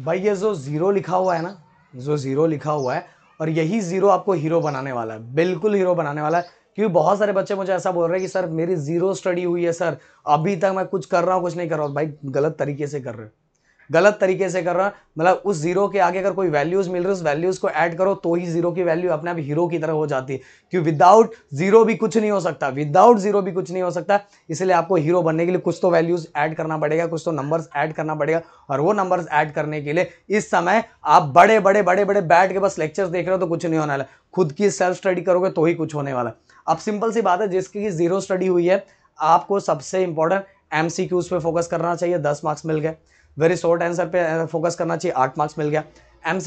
भाई ये जो ज़ीरो लिखा हुआ है ना जो ज़ीरो लिखा हुआ है और यही ज़ीरो आपको हीरो बनाने वाला है बिल्कुल हीरो बनाने वाला है क्योंकि बहुत सारे बच्चे मुझे ऐसा बोल रहे हैं कि सर मेरी ज़ीरो स्टडी हुई है सर अभी तक मैं कुछ कर रहा हूँ कुछ नहीं कर रहा हूँ भाई गलत तरीके से कर रहे हो गलत तरीके से कर रहा है मतलब उस जीरो के आगे अगर कोई वैल्यूज मिल रही है उस वैल्यूज को ऐड करो तो ही जीरो की वैल्यू अपने आप हीरो की तरह हो जाती है क्योंकि विदाउट जीरो भी कुछ नहीं हो सकता विदाउट जीरो भी कुछ नहीं हो सकता इसलिए आपको हीरो बनने के लिए कुछ तो वैल्यूज ऐड करना पड़ेगा कुछ तो नंबर्स ऐड करना पड़ेगा और वो नंबर्स ऐड करने के लिए इस समय आप बड़े बड़े बड़े बड़े बैठ के बस लेक्चर्स देख रहे हो तो कुछ नहीं होने वाला खुद की सेल्फ स्टडी करोगे तो ही कुछ होने वाला अब सिंपल सी बात है जिसकी जीरो स्टडी हुई है आपको सबसे इंपॉर्टेंट एम सी क्यूज पे फोकस करना चाहिए दस मार्क्स मिल गए वेरी शॉर्ट आंसर पे फोकस uh, करना चाहिए आठ मार्क्स मिल गया एम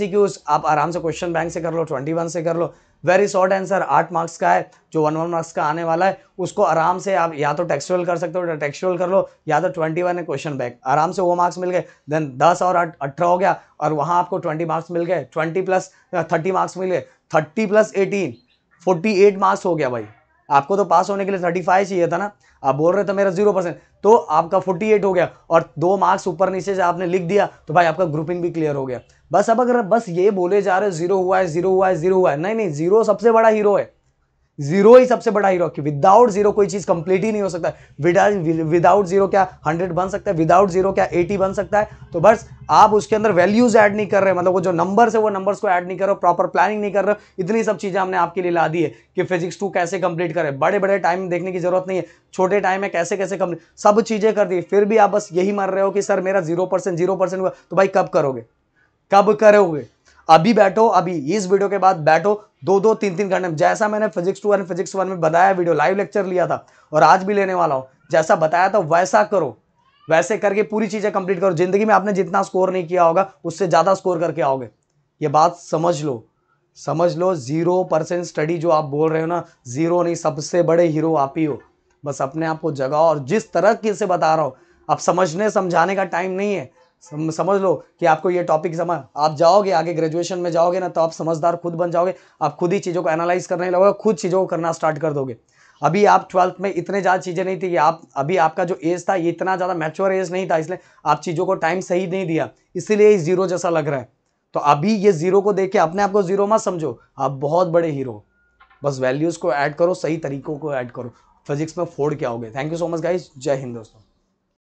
आप आराम से क्वेश्चन बैंक से कर लो ट्वेंटी वन से कर लो वेरी शॉर्ट आंसर आठ मार्क्स का है जो वन वन मार्क्स का आने वाला है उसको आराम से आप या तो टेक्सुअल कर सकते हो या टेक्सुअल कर लो या तो ट्वेंटी वन है क्वेश्चन बैक आराम से वो मार्क्स मिल गए देन दस और अठारह हो गया और वहाँ आपको ट्वेंटी मार्क्स मिल गए ट्वेंटी प्लस थर्टी मार्क्स मिल गए thirty plus eighteen forty eight marks हो गया भाई आपको तो पास होने के लिए थर्टी फाइव चाहिए था ना आप बोल रहे थे मेरा जीरो परसेंट तो आपका फोर्टी एट हो गया और दो मार्क्स ऊपर नीचे से आपने लिख दिया तो भाई आपका ग्रुपिंग भी क्लियर हो गया बस अब अगर बस ये बोले जा रहे जीरो हुआ है जीरो हुआ है जीरो हुआ है नहीं नहीं जीरो सबसे बड़ा हीरो है जीरो ही सबसे बड़ा हीरो विदाउट जीरो कोई चीज कंप्लीट ही नहीं हो सकता विदाउट जीरो क्या हंड्रेड बन सकता है विदाउट जीरो क्या एटी बन सकता है तो बस आप उसके अंदर वैल्यूज ऐड नहीं कर रहे मतलब वो जो नंबर है वो नंबर्स को ऐड नहीं कर रहे हो प्रॉपर प्लानिंग नहीं कर रहे हो इतनी सब चीजें हमने आपके लिए ला दी है कि फिजिक्स टू कैसे कंप्लीट करें बड़े बड़े टाइम देखने की जरूरत नहीं है छोटे टाइम में कैसे कैसे कंप्लीट सब चीजें कर दी फिर भी आप बस यही मर रहे हो कि सर मेरा जीरो परसेंट जीरो परसेंट हुआ तो भाई कब करोगे कब करोगे अभी बैठो अभी इस वीडियो के बाद बैठो दो दो तीन तीन घंटे जैसा मैंने physics two and physics one में बताया वीडियो लाइव लेक्चर लिया था और आज भी लेने वाला हूँ जैसा बताया था वैसा करो वैसे करके पूरी चीज़ें कंप्लीट करो जिंदगी में आपने जितना स्कोर नहीं किया होगा उससे ज़्यादा स्कोर करके आओगे ये बात समझ लो समझ लो जीरो परसेंट स्टडी जो आप बोल रहे हो ना जीरो नहीं सबसे बड़े हीरो आप ही हो बस अपने आप को जगाओ और जिस तरह की से बता रहा हूँ अब समझने समझाने का टाइम नहीं है समझ लो कि आपको ये टॉपिक समझ आप जाओगे आगे ग्रेजुएशन में जाओगे ना तो आप समझदार खुद बन जाओगे आप खुद ही चीज़ों को एनालाइज करने लगोगे खुद चीज़ों को करना स्टार्ट कर दोगे अभी आप ट्वेल्थ में इतने ज़्यादा चीज़ें नहीं थी कि आप अभी आपका जो एज था ये इतना ज़्यादा मैच्योर एज नहीं था इसलिए आप चीज़ों को टाइम सही नहीं दिया इसीलिए जीरो जैसा लग रहा है तो अभी ये जीरो को देख के अपने आप को जीरो मत समझो आप बहुत बड़े हीरो बस वैल्यूज़ को ऐड करो सही तरीकों को ऐड करो फिजिक्स में फोड़ के आओगे thank you so much guys जय हिंद दोस्तों